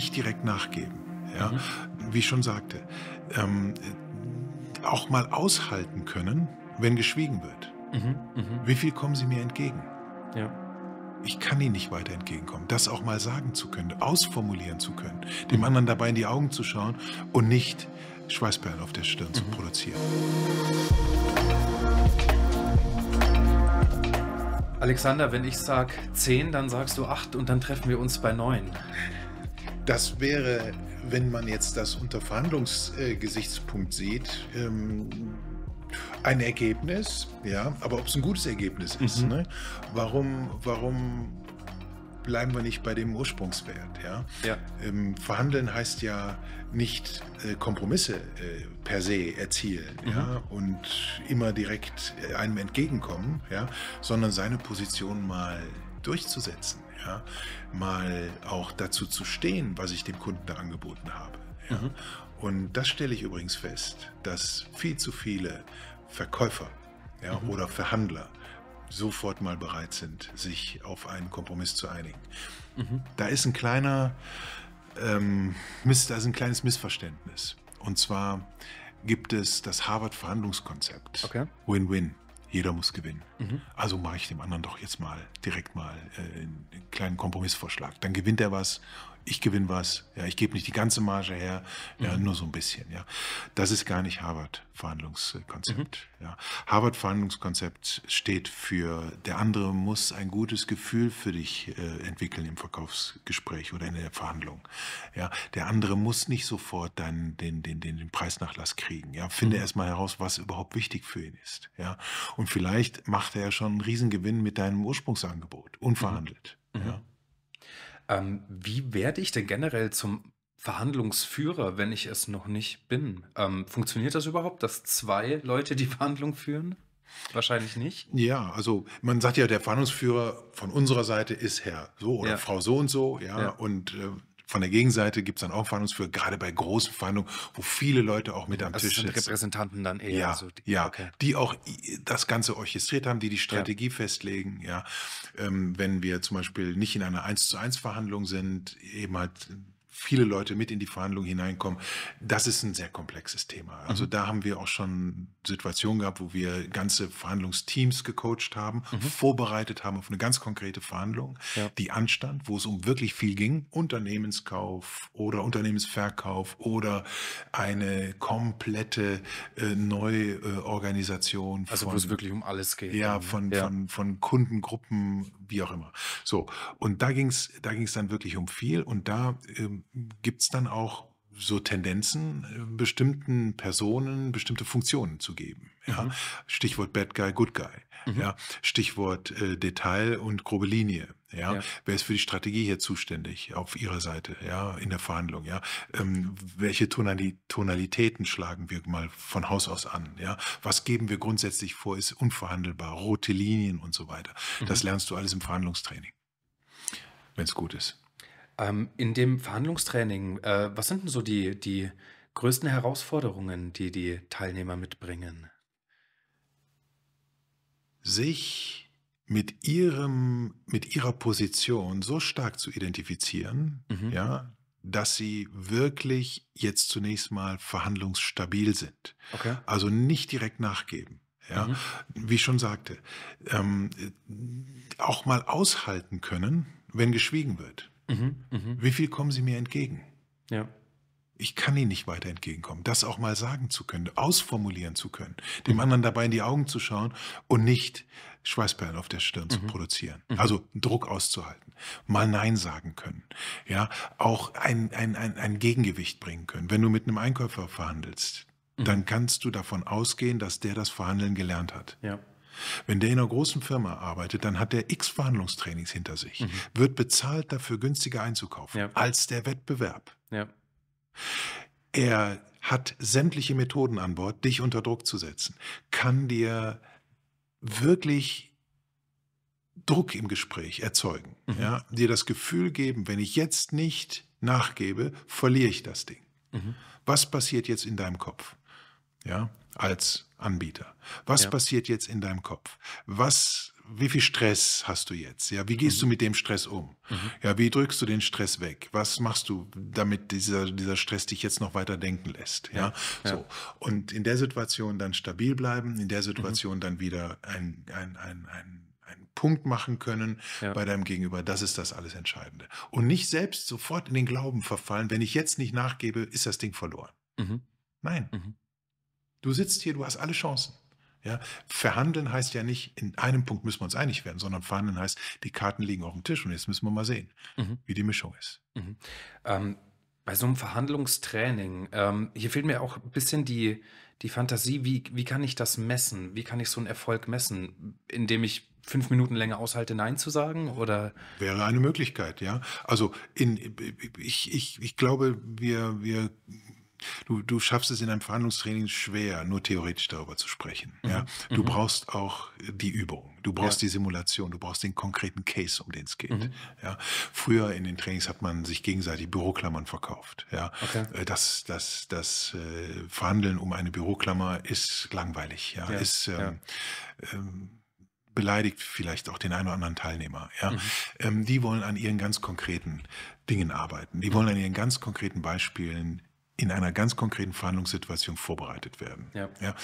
nicht direkt nachgeben. Ja? Mhm. Wie ich schon sagte, ähm, auch mal aushalten können, wenn geschwiegen wird. Mhm. Mhm. Wie viel kommen Sie mir entgegen? Ja. Ich kann Ihnen nicht weiter entgegenkommen. Das auch mal sagen zu können, ausformulieren zu können, dem mhm. anderen dabei in die Augen zu schauen und nicht Schweißperlen auf der Stirn zu mhm. produzieren. Alexander, wenn ich sage 10, dann sagst du 8 und dann treffen wir uns bei 9. Das wäre, wenn man jetzt das unter Verhandlungsgesichtspunkt sieht, ähm, ein Ergebnis, ja, aber ob es ein gutes Ergebnis ist, mhm. ne? warum, warum bleiben wir nicht bei dem Ursprungswert. Ja? ja. Ähm, verhandeln heißt ja nicht äh, Kompromisse äh, per se erzielen mhm. ja? und immer direkt äh, einem entgegenkommen, ja? sondern seine Position mal durchzusetzen ja, mal auch dazu zu stehen, was ich dem Kunden da angeboten habe. Ja. Mhm. Und das stelle ich übrigens fest, dass viel zu viele Verkäufer ja, mhm. oder Verhandler sofort mal bereit sind, sich auf einen Kompromiss zu einigen. Mhm. Da ist ein kleiner, ähm, da ist ein kleines Missverständnis. Und zwar gibt es das Harvard-Verhandlungskonzept. Win-Win. Okay. Jeder muss gewinnen. Mhm. Also mache ich dem anderen doch jetzt mal direkt mal äh, einen kleinen Kompromissvorschlag. Dann gewinnt er was, ich gewinne was, ja, ich gebe nicht die ganze Marge her, mhm. ja, nur so ein bisschen. Ja. Das ist gar nicht Harvard-Verhandlungskonzept. Mhm. Ja. Harvard-Verhandlungskonzept steht für, der andere muss ein gutes Gefühl für dich äh, entwickeln im Verkaufsgespräch oder in der Verhandlung. Ja. Der andere muss nicht sofort dann den, den, den, den Preisnachlass kriegen. Ja. Finde mhm. erstmal heraus, was überhaupt wichtig für ihn ist. Ja. Und vielleicht macht macht er ja schon einen Riesengewinn mit deinem Ursprungsangebot, unverhandelt. Mhm. mhm. Ja. Ähm, wie werde ich denn generell zum Verhandlungsführer, wenn ich es noch nicht bin? Ähm, funktioniert das überhaupt, dass zwei Leute die Verhandlung führen? Wahrscheinlich nicht. Ja, also man sagt ja, der Verhandlungsführer von unserer Seite ist Herr so oder ja. Frau so und so, ja, ja. und äh, von der Gegenseite gibt es dann auch Verhandlungsführer, gerade bei großen Verhandlungen, wo viele Leute auch mit am also Tisch sind. Repräsentanten dann eher. Ja, so die, ja okay. die auch das Ganze orchestriert haben, die die Strategie ja. festlegen. Ja, ähm, Wenn wir zum Beispiel nicht in einer 1 zu 1 Verhandlung sind, eben halt viele Leute mit in die Verhandlungen hineinkommen. Das ist ein sehr komplexes Thema. Also mhm. da haben wir auch schon Situationen gehabt, wo wir ganze Verhandlungsteams gecoacht haben, mhm. vorbereitet haben auf eine ganz konkrete Verhandlung, ja. die anstand, wo es um wirklich viel ging. Unternehmenskauf oder Unternehmensverkauf oder eine komplette äh, Neuorganisation. Äh, also wo es wirklich um alles geht. Ja, mhm. von, ja. Von, von Kundengruppen wie auch immer. So, und da ging es da ging's dann wirklich um viel und da ähm, gibt es dann auch so Tendenzen, äh, bestimmten Personen bestimmte Funktionen zu geben. Ja? Mhm. Stichwort Bad Guy, Good Guy. Mhm. Ja? Stichwort äh, Detail und grobe Linie. Ja? ja? Wer ist für die Strategie hier zuständig auf Ihrer Seite, ja, in der Verhandlung, ja? Ähm, welche Tonali Tonalitäten schlagen wir mal von Haus aus an, ja? Was geben wir grundsätzlich vor, ist unverhandelbar, rote Linien und so weiter. Mhm. Das lernst du alles im Verhandlungstraining, wenn es gut ist. Ähm, in dem Verhandlungstraining, äh, was sind denn so die, die größten Herausforderungen, die die Teilnehmer mitbringen? sich mit ihrem, mit ihrer Position so stark zu identifizieren, mhm. ja, dass sie wirklich jetzt zunächst mal verhandlungsstabil sind. Okay. Also nicht direkt nachgeben. Ja, mhm. wie ich schon sagte, ähm, auch mal aushalten können, wenn geschwiegen wird. Mhm. mhm. Wie viel kommen sie mir entgegen? Ja ich kann ihnen nicht weiter entgegenkommen. Das auch mal sagen zu können, ausformulieren zu können, dem mhm. anderen dabei in die Augen zu schauen und nicht Schweißperlen auf der Stirn mhm. zu produzieren. Mhm. Also Druck auszuhalten, mal Nein sagen können, ja, auch ein, ein, ein, ein Gegengewicht bringen können. Wenn du mit einem Einkäufer verhandelst, mhm. dann kannst du davon ausgehen, dass der das Verhandeln gelernt hat. Ja. Wenn der in einer großen Firma arbeitet, dann hat der x Verhandlungstrainings hinter sich, mhm. wird bezahlt dafür, günstiger einzukaufen ja. als der Wettbewerb. Ja. Er hat sämtliche Methoden an Bord, dich unter Druck zu setzen, kann dir wirklich Druck im Gespräch erzeugen, mhm. ja, dir das Gefühl geben, wenn ich jetzt nicht nachgebe, verliere ich das Ding. Mhm. Was passiert jetzt in deinem Kopf? Ja, als Anbieter. Was ja. passiert jetzt in deinem Kopf? Was wie viel Stress hast du jetzt? Ja, wie gehst mhm. du mit dem Stress um? Mhm. Ja, wie drückst du den Stress weg? Was machst du, damit dieser, dieser Stress dich jetzt noch weiter denken lässt? Ja, ja. so. Und in der Situation dann stabil bleiben, in der Situation mhm. dann wieder ein, ein, ein, ein einen Punkt machen können ja. bei deinem Gegenüber. Das ist das alles Entscheidende. Und nicht selbst sofort in den Glauben verfallen, wenn ich jetzt nicht nachgebe, ist das Ding verloren. Mhm. Nein. Mhm. Du sitzt hier, du hast alle Chancen. Ja, verhandeln heißt ja nicht, in einem Punkt müssen wir uns einig werden, sondern verhandeln heißt, die Karten liegen auf dem Tisch und jetzt müssen wir mal sehen, mhm. wie die Mischung ist. Mhm. Ähm, bei so einem Verhandlungstraining, ähm, hier fehlt mir auch ein bisschen die, die Fantasie, wie, wie kann ich das messen? Wie kann ich so einen Erfolg messen? Indem ich fünf Minuten länger aushalte, Nein zu sagen? Oder? Wäre eine Möglichkeit, ja. Also in, ich, ich, ich glaube, wir, wir Du, du schaffst es in einem Verhandlungstraining schwer, nur theoretisch darüber zu sprechen. Mhm. Ja? Du mhm. brauchst auch die Übung, du brauchst ja. die Simulation, du brauchst den konkreten Case, um den es geht. Mhm. Ja? Früher in den Trainings hat man sich gegenseitig Büroklammern verkauft. Ja? Okay. Äh, das, das, das äh, Verhandeln um eine Büroklammer ist langweilig, ja? ist ähm, ähm, beleidigt vielleicht auch den einen oder anderen Teilnehmer. Ja? Mhm. Ähm, die wollen an ihren ganz konkreten Dingen arbeiten. Die wollen an ihren ganz konkreten Beispielen in einer ganz konkreten Verhandlungssituation vorbereitet werden. Ja. ja.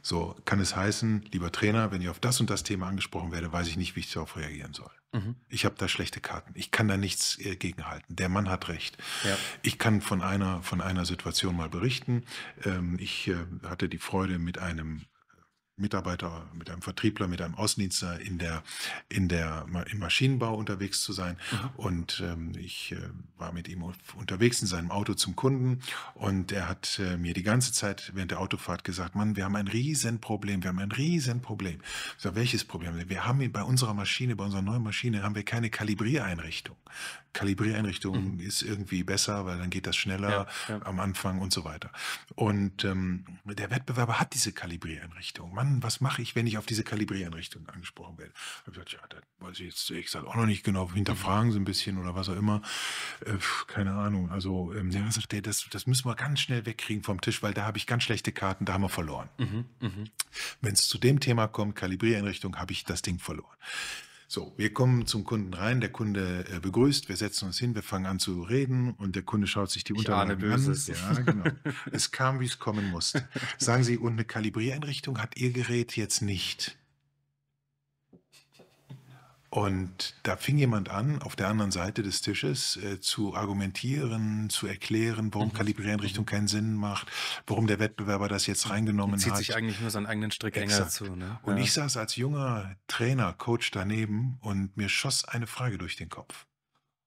So kann es heißen, lieber Trainer, wenn ich auf das und das Thema angesprochen werde, weiß ich nicht, wie ich darauf reagieren soll. Mhm. Ich habe da schlechte Karten. Ich kann da nichts äh, gegenhalten. Der Mann hat recht. Ja. Ich kann von einer, von einer Situation mal berichten. Ähm, ich äh, hatte die Freude, mit einem Mitarbeiter, mit einem Vertriebler, mit einem Außendienstler in der, in der, im Maschinenbau unterwegs zu sein. Mhm. Und ähm, ich äh, war mit ihm unterwegs in seinem Auto zum Kunden und er hat äh, mir die ganze Zeit während der Autofahrt gesagt, Mann, wir haben ein Riesenproblem, wir haben ein Riesenproblem. Ich sage, welches Problem? Wir haben bei unserer Maschine, bei unserer neuen Maschine, haben wir keine Kalibriereinrichtung. Kalibriereinrichtung mhm. ist irgendwie besser, weil dann geht das schneller ja, ja. am Anfang und so weiter. Und ähm, der Wettbewerber hat diese Kalibriereinrichtung. Mann, was mache ich, wenn ich auf diese Kalibrierenrichtung angesprochen werde? Ich habe gesagt, ja, das weiß ich jetzt ich sage auch noch nicht genau, mhm. hinterfragen Sie ein bisschen oder was auch immer. Äh, keine Ahnung. Also, ähm, der sagt, das, das müssen wir ganz schnell wegkriegen vom Tisch, weil da habe ich ganz schlechte Karten, da haben wir verloren. Mhm, mhm. wenn es zu dem Thema kommt, Kalibrierenrichtung, habe ich das Ding verloren. So, wir kommen zum Kunden rein, der Kunde äh, begrüßt, wir setzen uns hin, wir fangen an zu reden und der Kunde schaut sich die ich Unterlagen Böses. an. Ja, genau. es kam, wie es kommen musste. Sagen Sie, und eine Kalibriereinrichtung hat Ihr Gerät jetzt nicht. Und da fing jemand an, auf der anderen Seite des Tisches äh, zu argumentieren, zu erklären, warum mhm. Kalibrierenrichtung mhm. keinen Sinn macht, warum der Wettbewerber das jetzt reingenommen zieht hat. Zieht sich eigentlich nur seinen eigenen Strick enger zu. Ne? Und ja. ich saß als junger Trainer, Coach daneben und mir schoss eine Frage durch den Kopf.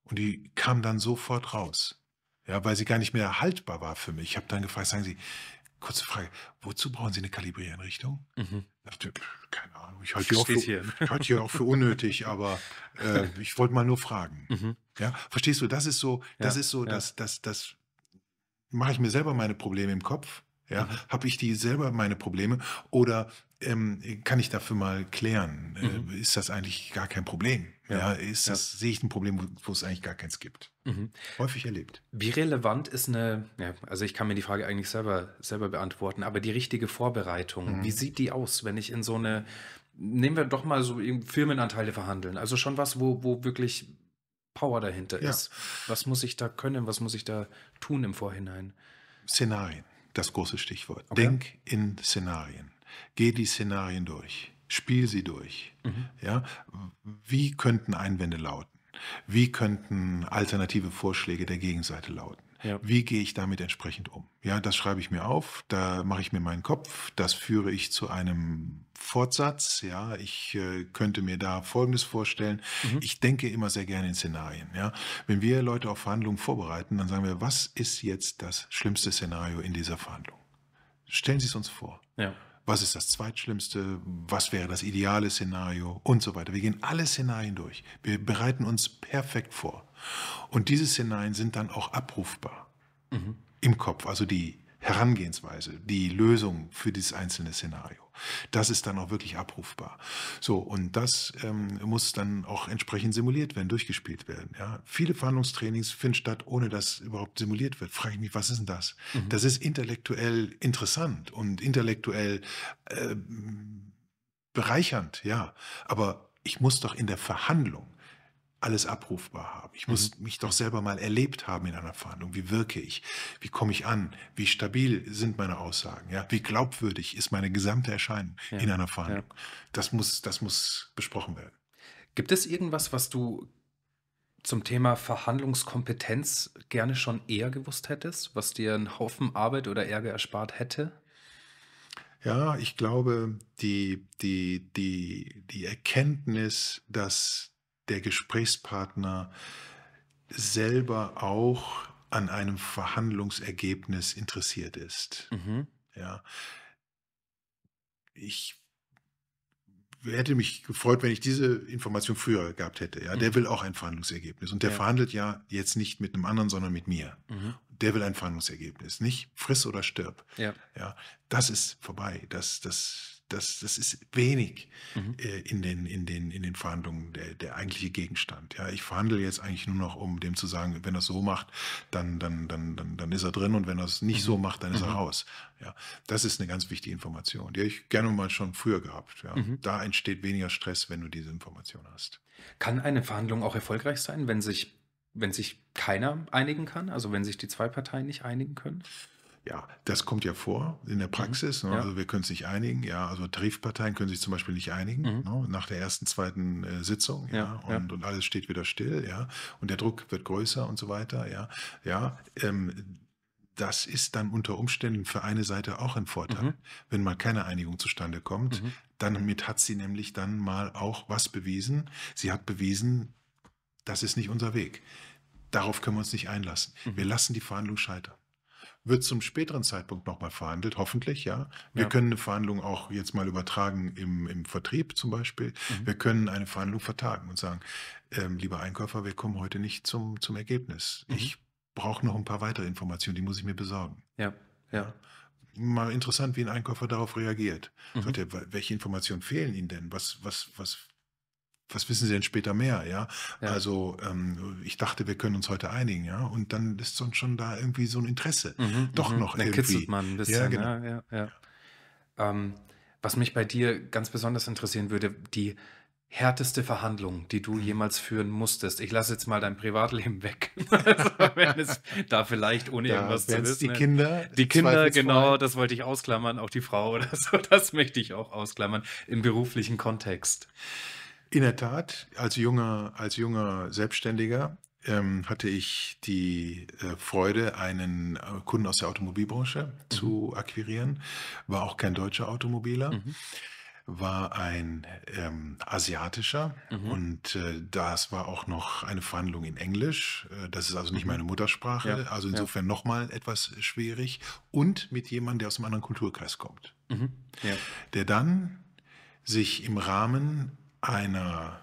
Und die kam dann sofort raus. Ja, weil sie gar nicht mehr haltbar war für mich. Ich habe dann gefragt, sagen Sie, kurze Frage, wozu brauchen Sie eine Kalibriereinrichtung? Mhm. keine Ahnung, ich halte die, hier. Halt die auch für unnötig, aber äh, ich wollte mal nur fragen. Mhm. Ja, verstehst du, das ist so, das ja, ist so, ja. das, das, das mache ich mir selber meine Probleme im Kopf. Ja, mhm. habe ich die selber meine Probleme oder ähm, kann ich dafür mal klären? Äh, mhm. Äh, ist das eigentlich gar kein Problem? Ja, ja ist das, ja. sehe ich ein Problem, wo es eigentlich gar keins gibt? Mhm. Häufig erlebt. Wie relevant ist eine, ja, also ich kann mir die Frage eigentlich selber, selber beantworten, aber die richtige Vorbereitung, mhm. wie sieht die aus, wenn ich in so eine, nehmen wir doch mal so Firmenanteile verhandeln, also schon was, wo, wo wirklich Power dahinter ist. Was muss ich da können, was muss ich da tun im Vorhinein? Szenarien, das große Stichwort. Okay. Denk in Szenarien. Geh die Szenarien durch, spiel sie durch. Mhm. Ja? Wie könnten Einwände lauten? Wie könnten alternative Vorschläge der Gegenseite lauten? Ja. Wie gehe ich damit entsprechend um? Ja, das schreibe ich mir auf, da mache ich mir meinen Kopf, das führe ich zu einem Fortsatz. Ja, ich äh, könnte mir da Folgendes vorstellen. Mhm. Ich denke immer sehr gerne in Szenarien. Ja, wenn wir Leute auf Verhandlungen vorbereiten, dann sagen wir, was ist jetzt das schlimmste Szenario in dieser Verhandlung? Stellen Sie es uns vor. Ja was ist das Zweitschlimmste, was wäre das ideale Szenario und so weiter. Wir gehen alle Szenarien durch. Wir bereiten uns perfekt vor. Und diese Szenarien sind dann auch abrufbar mhm. im Kopf. Also die Herangehensweise, die Lösung für dieses einzelne Szenario. Das ist dann auch wirklich abrufbar. So, und das ähm, muss dann auch entsprechend simuliert werden, durchgespielt werden. Ja. Viele Verhandlungstrainings finden statt, ohne dass überhaupt simuliert wird. Frage ich mich, was ist denn das? Mhm. Das ist intellektuell interessant und intellektuell äh, bereichernd, ja. Aber ich muss doch in der Verhandlung alles abrufbar haben. Ich muss mhm. mich doch selber mal erlebt haben in einer Verhandlung. Wie wirke ich? Wie komme ich an? Wie stabil sind meine Aussagen? Ja? Wie glaubwürdig ist meine gesamte Erscheinung ja. in einer Verhandlung? Ja. Das, muss, das muss besprochen werden. Gibt es irgendwas, was du zum Thema Verhandlungskompetenz gerne schon eher gewusst hättest, was dir einen Haufen Arbeit oder Ärger erspart hätte? Ja, ich glaube, die, die, die, die Erkenntnis, dass der Gesprächspartner selber auch an einem Verhandlungsergebnis interessiert ist. Mhm. Ja. Ich hätte mich gefreut, wenn ich diese Information früher gehabt hätte. Ja, der mhm. will auch ein Verhandlungsergebnis und der ja. verhandelt ja jetzt nicht mit einem anderen, sondern mit mir. Mhm. Der will ein Verhandlungsergebnis, nicht friss oder stirb. Ja, ja das ist vorbei. Das, das, das, das ist wenig mhm. äh, in, den, in, den, in den Verhandlungen der, der eigentliche Gegenstand. Ja, ich verhandle jetzt eigentlich nur noch, um dem zu sagen, wenn er es so macht, dann, dann, dann, dann, dann ist er drin und wenn er es nicht mhm. so macht, dann ist mhm. er raus. Ja, das ist eine ganz wichtige Information, die habe ich gerne mal schon früher gehabt. Ja. Mhm. Da entsteht weniger Stress, wenn du diese Information hast. Kann eine Verhandlung auch erfolgreich sein, wenn sich, wenn sich keiner einigen kann, also wenn sich die zwei Parteien nicht einigen können? Ja, das kommt ja vor in der mhm. Praxis. Mhm. Ne? Also wir können es nicht einigen. Ja, also Tarifparteien können sich zum Beispiel nicht einigen mhm. ne? nach der ersten, zweiten äh, Sitzung. Ja, ja, und, und, alles steht wieder still. Ja, und der Druck wird größer und so weiter. Ja, ja. Ähm, das ist dann unter Umständen für eine Seite auch ein Vorteil, mhm. wenn mal keine Einigung zustande kommt. Mhm. Damit hat sie nämlich dann mal auch was bewiesen. Sie hat bewiesen, das ist nicht unser Weg. Darauf können wir uns nicht einlassen. Mhm. Wir lassen die Verhandlung scheitern wird zum späteren Zeitpunkt nochmal verhandelt, hoffentlich, ja. Wir ja. können eine Verhandlung auch jetzt mal übertragen im, im Vertrieb zum Beispiel. Mhm. Wir können eine Verhandlung vertagen und sagen, ähm, lieber Einkäufer, wir kommen heute nicht zum, zum Ergebnis. Mhm. Ich brauche noch ein paar weitere Informationen, die muss ich mir besorgen. Ja, ja. Mal interessant, wie ein Einkäufer darauf reagiert. Mhm. Sollte, welche Informationen fehlen Ihnen denn? Was, was, was was wissen Sie denn später mehr, ja? ja. Also ähm, ich dachte, wir können uns heute einigen, ja. Und dann ist uns schon da irgendwie so ein Interesse, mhm, mhm. doch mhm. noch dann irgendwie. kitzelt man ein bisschen, ja, genau. ja, ne? ja, ja. Ähm, was mich bei dir ganz besonders interessieren würde, die härteste Verhandlung, die du mhm. jemals führen musstest. Ich lasse jetzt mal dein Privatleben weg. also, wenn es da vielleicht ohne da irgendwas zu wissen. Die ne? Kinder. Die Kinder, genau, das wollte ich ausklammern, auch die Frau oder so, das möchte ich auch ausklammern im beruflichen Kontext. In der Tat, als junger, als junger Selbstständiger ähm, hatte ich die äh, Freude, einen äh, Kunden aus der Automobilbranche mhm. zu akquirieren. War auch kein deutscher Automobiler. Mhm war ein ähm, asiatischer mhm. und äh, das war auch noch eine Verhandlung in Englisch. Äh, das ist also nicht mhm. meine Muttersprache, ja, also insofern ja. nochmal etwas schwierig und mit jemandem, der aus einem anderen Kulturkreis kommt, mhm. ja. der dann sich im Rahmen einer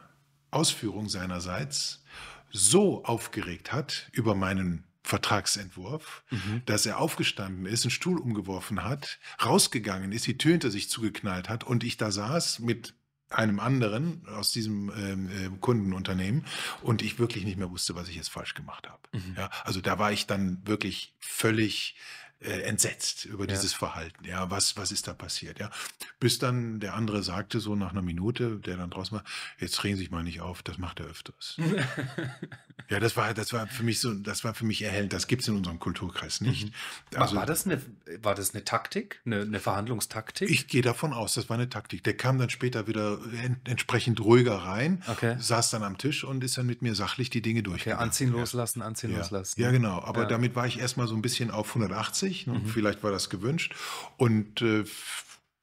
Ausführung seinerseits so aufgeregt hat über meinen Vertragsentwurf, mhm. dass er aufgestanden ist, einen Stuhl umgeworfen hat, rausgegangen ist, die Tür hinter sich zugeknallt hat und ich da saß mit einem anderen aus diesem äh, Kundenunternehmen und ich wirklich nicht mehr wusste, was ich jetzt falsch gemacht habe. Mhm. Ja, also da war ich dann wirklich völlig äh, entsetzt über ja. dieses Verhalten. Ja, was, was ist da passiert? Ja, bis dann der andere sagte, so nach einer Minute, der dann draußen war, jetzt drehen Sie sich mal nicht auf, das macht er öfters. ja, das war, das war für mich so, das war für mich erhellend. Das gibt es in unserem Kulturkreis mhm. nicht. Mhm. Also, war, das eine, war das eine Taktik, eine, eine Verhandlungstaktik? Ich gehe davon aus, das war eine Taktik. Der kam dann später wieder ent entsprechend ruhiger rein, okay. saß dann am Tisch und ist dann mit mir sachlich die Dinge durchgegangen. Okay, anziehen, loslassen, anziehen, loslassen. Ja, genau. Aber damit war ich erstmal so ein bisschen auf 180 wichtig. Ne? Mhm. Vielleicht war das gewünscht. Und äh,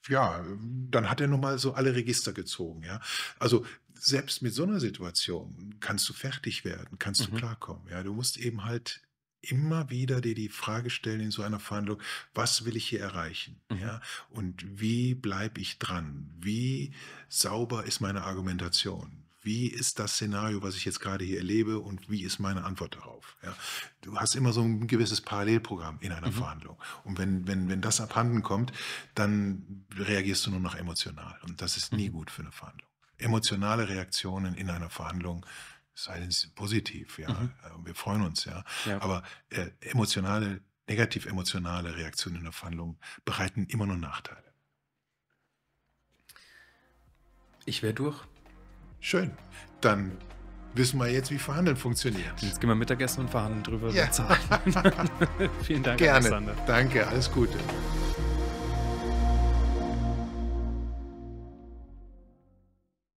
ja, dann hat er nochmal so alle Register gezogen. Ja? Also selbst mit so einer Situation kannst du fertig werden, kannst mhm. du klarkommen. Ja? Du musst eben halt immer wieder dir die Frage stellen in so einer Verhandlung, was will ich hier erreichen? Mhm. Ja? Und wie bleibe ich dran? Wie sauber ist meine Argumentation? wie ist das Szenario, was ich jetzt gerade hier erlebe und wie ist meine Antwort darauf. Ja? Du hast immer so ein gewisses Parallelprogramm in einer mhm. Verhandlung. Und wenn, wenn, wenn das abhanden kommt, dann reagierst du nur noch emotional. Und das ist nie mhm. gut für eine Verhandlung. Emotionale Reaktionen in einer Verhandlung sei denn positiv, ja. Mhm. Äh, wir freuen uns, ja. ja. Aber äh, emotionale, negativ emotionale Reaktionen in der Verhandlung bereiten immer nur Nachteile. Ich wäre durch. Schön. Dann wissen wir jetzt, wie Verhandeln funktioniert. Jetzt gehen wir Mittagessen und verhandeln drüber. Ja. Vielen Dank, Gerne. Alexander. Danke, alles Gute.